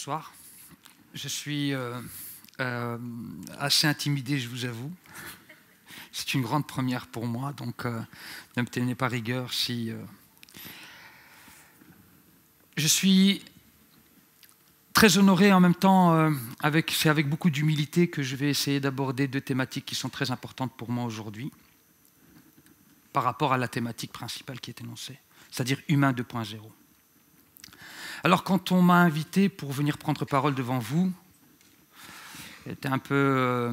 bonsoir. Je suis euh, euh, assez intimidé, je vous avoue. C'est une grande première pour moi, donc euh, ne me tenez pas rigueur si... Je suis très honoré en même temps, avec, c'est avec beaucoup d'humilité que je vais essayer d'aborder deux thématiques qui sont très importantes pour moi aujourd'hui, par rapport à la thématique principale qui est énoncée, c'est-à-dire humain 2.0. Alors quand on m'a invité pour venir prendre parole devant vous, j'étais un peu, euh,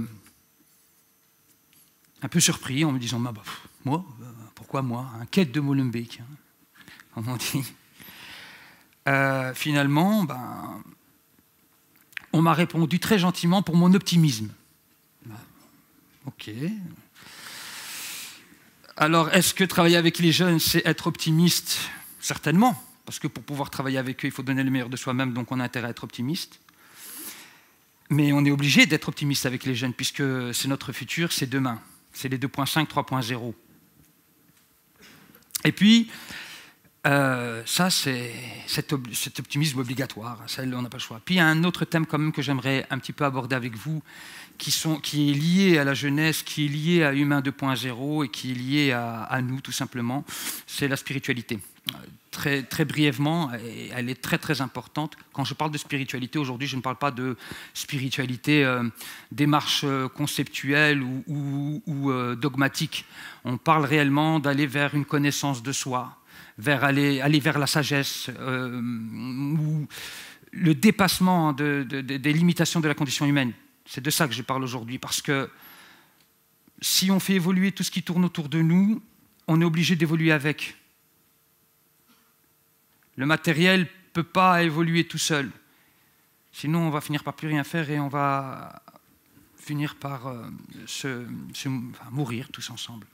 surpris en me disant, bah, bah, moi, euh, pourquoi moi Un hein, quête de Molenbeek, hein, on dit. Euh, finalement, ben, on m'a répondu très gentiment pour mon optimisme. Bah, ok. Alors, est-ce que travailler avec les jeunes, c'est être optimiste Certainement parce que pour pouvoir travailler avec eux, il faut donner le meilleur de soi-même, donc on a intérêt à être optimiste. Mais on est obligé d'être optimiste avec les jeunes, puisque c'est notre futur, c'est demain. C'est les 2.5, 3.0. Et puis, euh, ça, c'est cet, optimisme obligatoire. Ça, hein, on n'a pas le choix. Puis, il y a un autre thème quand même que j'aimerais un petit peu aborder avec vous, qui, est lié à la jeunesse, qui est lié à Humain 2.0 et qui est lié à nous, tout simplement. C'est la spiritualité. Très, très, brièvement, et elle est très très importante. Quand je parle de spiritualité aujourd'hui, je ne parle pas de spiritualité euh, démarche euh, conceptuelle ou, euh, dogmatique. On parle réellement d'aller vers une connaissance de soi, vers aller, aller vers la sagesse, ou le dépassement hein, des limitations de la condition humaine. C'est de ça que je parle aujourd'hui, parce que si on fait évoluer tout ce qui tourne autour de nous, on est obligé d'évoluer avec le matériel ne peut pas évoluer tout seul. Sinon, on va finir par plus rien faire et on va finir par euh, mourir tous ensemble.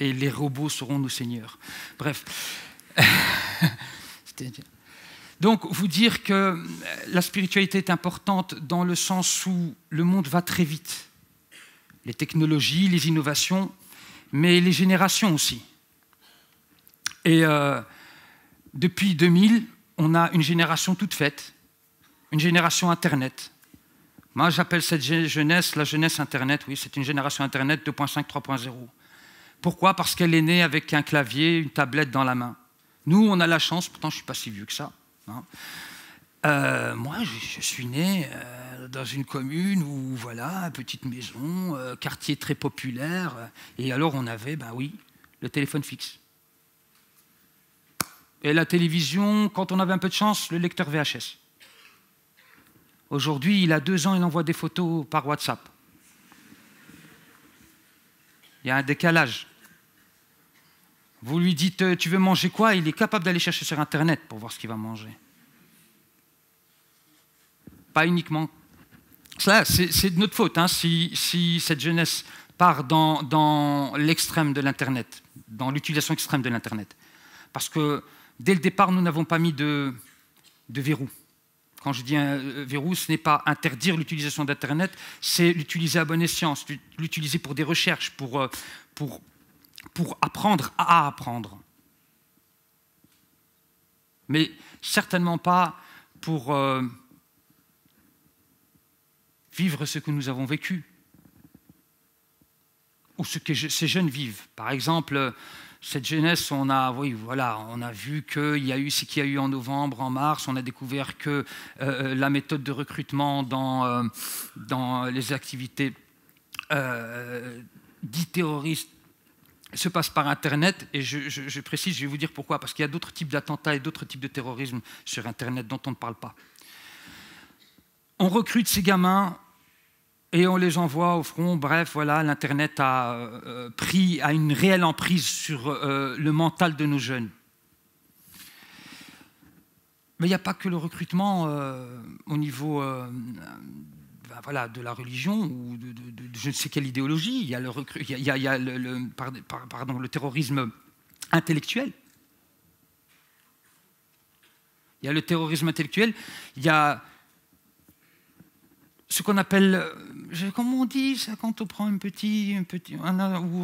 Et les robots seront nos seigneurs. Bref. Donc, vous dire que euh, la spiritualité est importante dans le sens où le monde va très vite. Les technologies, les innovations, mais les générations aussi. Et euh, depuis 2000, on a une génération toute faite, une génération Internet. Moi, j'appelle cette jeunesse la jeunesse Internet. Oui, c'est une génération Internet 2.5, 3.0. Pourquoi Parce qu'elle est née avec un clavier, une tablette dans la main. Nous, on a la chance, pourtant je ne suis pas si vieux que ça. Hein, euh, moi, je, suis né euh, dans une commune où, voilà, petite maison, quartier très populaire. Et alors, on avait, ben oui, le téléphone fixe et la télévision, quand on avait un peu de chance, le lecteur VHS. Aujourd'hui, il a deux ans, il envoie des photos par WhatsApp. Il y a un décalage. Vous lui dites, euh, tu veux manger quoi Il est capable d'aller chercher sur Internet pour voir ce qu'il va manger. Pas uniquement. Ça, c'est de notre faute hein, si, cette jeunesse part dans, dans l'extrême de l'Internet, dans l'utilisation extrême de l'Internet. Parce que Dès le départ, nous n'avons pas mis de, verrou. Quand je dis un euh, verrou, ce n'est pas interdire l'utilisation d'Internet, c'est l'utiliser à bon escient, l'utiliser pour des recherches, pour, euh, apprendre à apprendre. Mais certainement pas pour euh, vivre ce que nous avons vécu, ou ce que ces jeunes vivent. Par exemple, cette jeunesse, on a, voilà, on a vu qu'il y a eu ce qu'il y a eu en novembre, en mars. On a découvert que euh, euh, la méthode de recrutement dans, euh, dans les activités dits terroristes se passe par Internet. Et je, je, précise, je vais vous dire pourquoi. Parce qu'il y a d'autres types d'attentats et d'autres types de terrorisme sur Internet dont on ne parle pas. On recrute ces gamins et on les envoie au front. Bref, voilà, l'Internet a, euh, euh, pris, a une réelle emprise sur euh, le mental de nos jeunes. Mais il n'y a pas que le recrutement au niveau bah, voilà, de la religion ou de, je ne sais quelle idéologie. Il y a le, pardon, le terrorisme intellectuel. Il y a le terrorisme intellectuel. Il y a ce qu'on appelle, euh, comment on dit ça quand on prend un petit, un petit où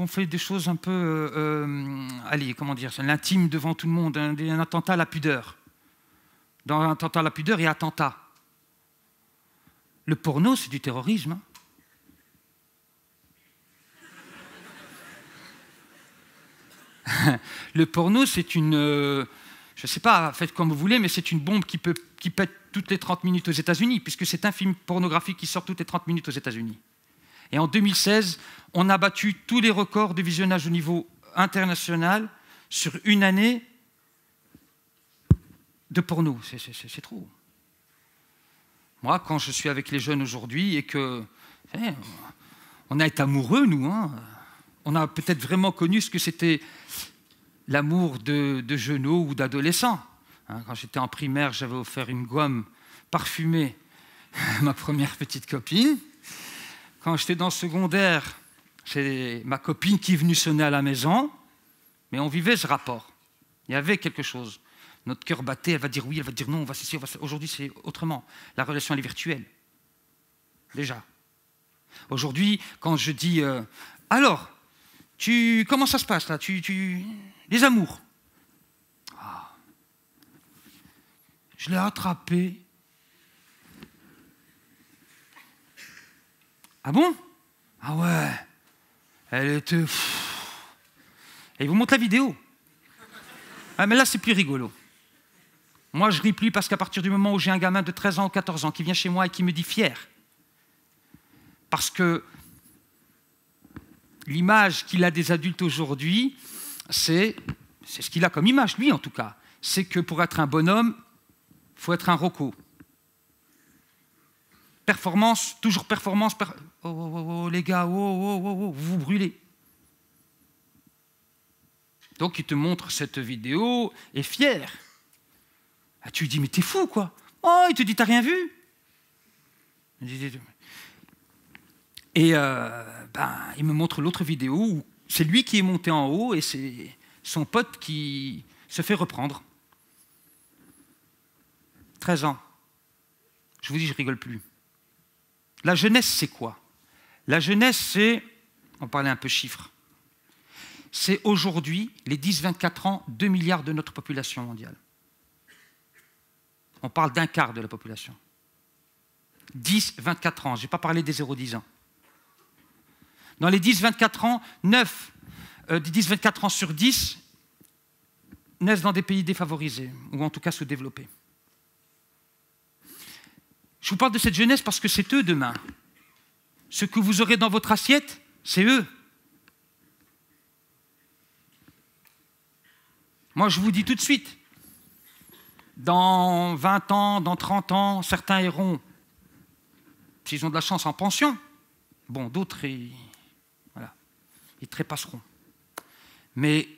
on fait des choses un peu, euh, euh, allez, comment dire, l'intime devant tout le monde, un, attentat à la pudeur. Dans un attentat à la pudeur, il y a attentat. Le porno, c'est du terrorisme. Hein. le porno, c'est une, je ne sais pas, faites comme vous voulez, mais c'est une bombe qui, pète toutes les 30 minutes aux États-Unis, puisque c'est un film pornographique qui sort toutes les 30 minutes aux États-Unis. Et en 2016, on a battu tous les records de visionnage au niveau international sur une année de porno. C'est trop. Moi, quand je suis avec les jeunes aujourd'hui et que. Eh, on a été amoureux, nous. Hein, on a peut-être vraiment connu ce que c'était l'amour de, de genoux ou d'adolescents. Hein, quand j'étais en primaire, j'avais offert une gomme parfumée à ma première petite copine. Quand j'étais dans secondaire, c'est ma copine qui est venue sonner à la maison, mais on vivait ce rapport. Il y avait quelque chose. Notre cœur battait, elle va dire oui, elle va dire non, on va ceci, on Aujourd'hui, c'est autrement. La relation, elle est virtuelle. Déjà. Aujourd'hui, quand je dis euh, alors, tu, comment ça se passe là tu, tu, Les amours. Ah. Je l'ai attrapé. Ah bon Ah ouais. Elle était. Et il vous montre la vidéo. Ah, mais là, c'est plus rigolo. Moi, je ris plus parce qu'à partir du moment où j'ai un gamin de 13 ans ou 14 ans qui vient chez moi et qui me dit fier, parce que l'image qu'il a des adultes aujourd'hui, c'est ce qu'il a comme image, lui en tout cas, c'est que pour être un bonhomme, il faut être un roco. Performance, toujours performance. Oh, oh, oh, oh, les gars, oh, vous vous brûlez. Donc il te montre cette vidéo et fier. Ah, tu lui dis, mais t'es fou, quoi. Oh, il te dit, t'as rien vu et euh, ben, il me montre l'autre vidéo où c'est lui qui est monté en haut et c'est son pote qui se fait reprendre. 13 ans. Je vous dis, je rigole plus. La jeunesse, c'est quoi La jeunesse, c'est, on parlait un peu chiffres, c'est aujourd'hui, les 10-24 ans, 2 milliards de notre population mondiale. On parle d'un quart de la population. 10-24 ans, je n'ai pas parlé des 0-10 ans. Dans les 10-24 ans, 9, euh, des 10-24 ans sur 10 naissent dans des pays défavorisés, ou en tout cas sous-développés. Je vous parle de cette jeunesse parce que c'est eux demain. Ce que vous aurez dans votre assiette, c'est eux. Moi, je vous dis tout de suite, dans 20 ans, dans 30 ans, certains iront, s'ils ont de la chance, en pension. Bon, d'autres, ils trépasseront. Mais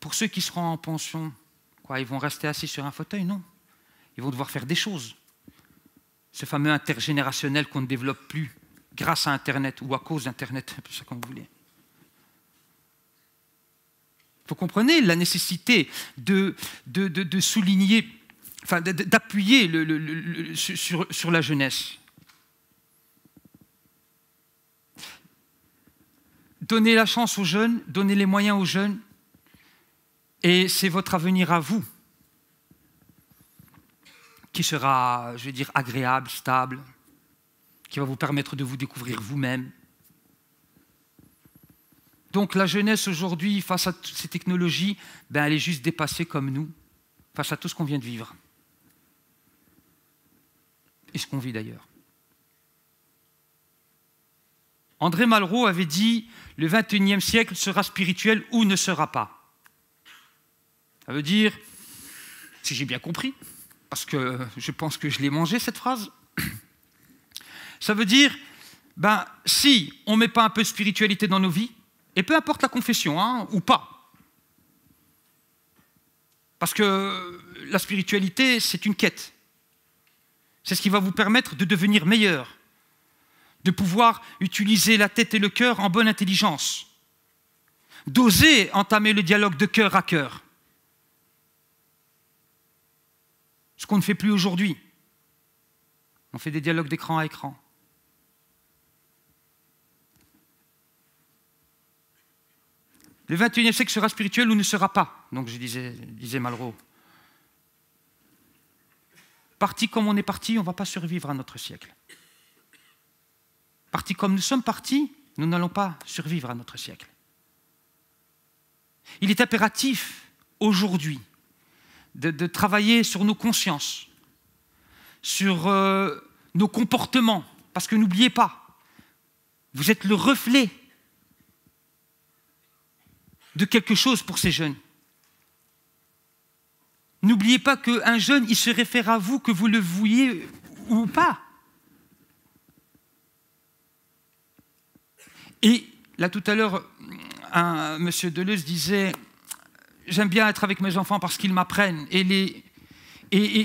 pour ceux qui seront en pension, quoi, ils vont rester assis sur un fauteuil Non. Ils vont devoir faire des choses. Ce fameux intergénérationnel qu'on ne développe plus grâce à Internet ou à cause d'Internet, c'est ça qu'on voulait. Vous comprenez la nécessité de, de, souligner, enfin d'appuyer sur, sur la jeunesse. Donnez la chance aux jeunes, donnez les moyens aux jeunes, et c'est votre avenir à vous qui sera, je veux dire, agréable, stable, qui va vous permettre de vous découvrir vous-même. Donc la jeunesse aujourd'hui, face à toutes ces technologies, ben, elle est juste dépassée comme nous, face à tout ce qu'on vient de vivre. Et ce qu'on vit d'ailleurs. André Malraux avait dit Le 21e siècle sera spirituel ou ne sera pas. Ça veut dire, si j'ai bien compris, parce que je pense que je l'ai mangé cette phrase, ça veut dire ben, si on ne met pas un peu de spiritualité dans nos vies, et peu importe la confession, hein, ou pas, parce que la spiritualité, c'est une quête. C'est ce qui va vous permettre de devenir meilleur de pouvoir utiliser la tête et le cœur en bonne intelligence, d'oser entamer le dialogue de cœur à cœur. Ce qu'on ne fait plus aujourd'hui. On fait des dialogues d'écran à écran. Le 21e siècle sera spirituel ou ne sera pas, donc je disais, disais Malraux. Parti comme on est parti, on ne va pas survivre à notre siècle partis comme nous sommes partis, nous n'allons pas survivre à notre siècle. Il est impératif aujourd'hui de, travailler sur nos consciences, sur euh, nos comportements, parce que n'oubliez pas, vous êtes le reflet de quelque chose pour ces jeunes. N'oubliez pas qu'un jeune, il se réfère à vous, que vous le vouliez ou pas. Et là, tout à l'heure, M. Deleuze disait J'aime bien être avec mes enfants parce qu'ils m'apprennent, et,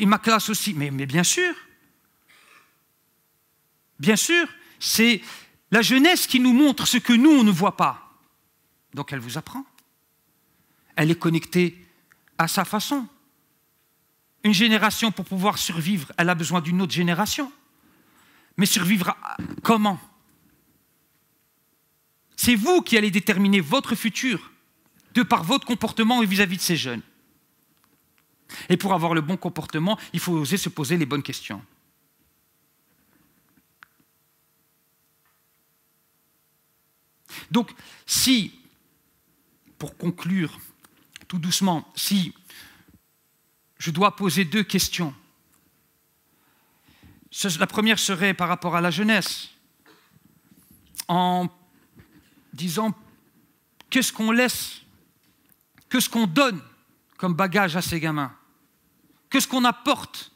ma classe aussi. Mais, bien sûr, bien sûr, c'est la jeunesse qui nous montre ce que nous, on ne voit pas. Donc elle vous apprend. Elle est connectée à sa façon. Une génération, pour pouvoir survivre, elle a besoin d'une autre génération. Mais survivre comment c'est vous qui allez déterminer votre futur de par votre comportement vis-à-vis de ces jeunes. Et pour avoir le bon comportement, il faut oser se poser les bonnes questions. Donc, si, pour conclure tout doucement, si je dois poser deux questions, la première serait par rapport à la jeunesse. En disant qu'est-ce qu'on laisse, qu'est-ce qu'on donne comme bagage à ces gamins, qu'est-ce qu'on apporte.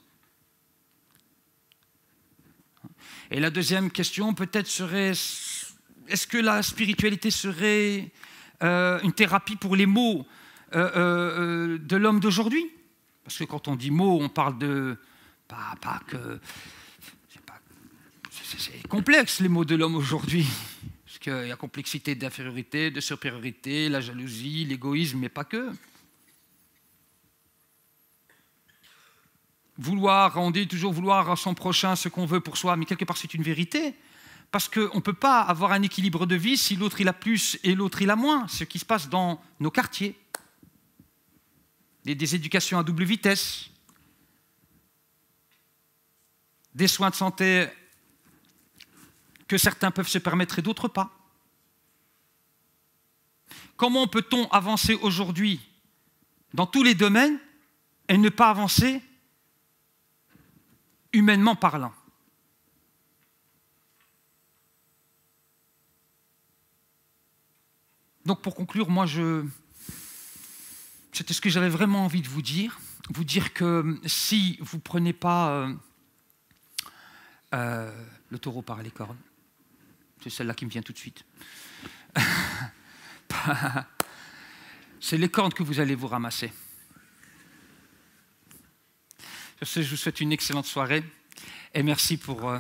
Et la deuxième question peut-être serait, est-ce que la spiritualité serait euh, une thérapie pour les mots euh, euh, de l'homme d'aujourd'hui Parce que quand on dit mots, on parle de... Pas, pas que... C'est complexe les mots de l'homme aujourd'hui y a complexité d'infériorité, de supériorité, la jalousie, l'égoïsme, mais pas que. Vouloir, on dit toujours vouloir à son prochain ce qu'on veut pour soi, mais quelque part c'est une vérité. Parce qu'on ne peut pas avoir un équilibre de vie si l'autre il a plus et l'autre il a moins, ce qui se passe dans nos quartiers. des éducations à double vitesse, des soins de santé que certains peuvent se permettre et d'autres pas Comment peut-on avancer aujourd'hui dans tous les domaines et ne pas avancer humainement parlant Donc pour conclure, moi je c'était ce que j'avais vraiment envie de vous dire, vous dire que si vous prenez pas euh, euh, le taureau par les cornes, c'est celle-là qui me vient tout de suite. C'est les cornes que vous allez vous ramasser. Je vous souhaite une excellente soirée et merci pour... Euh,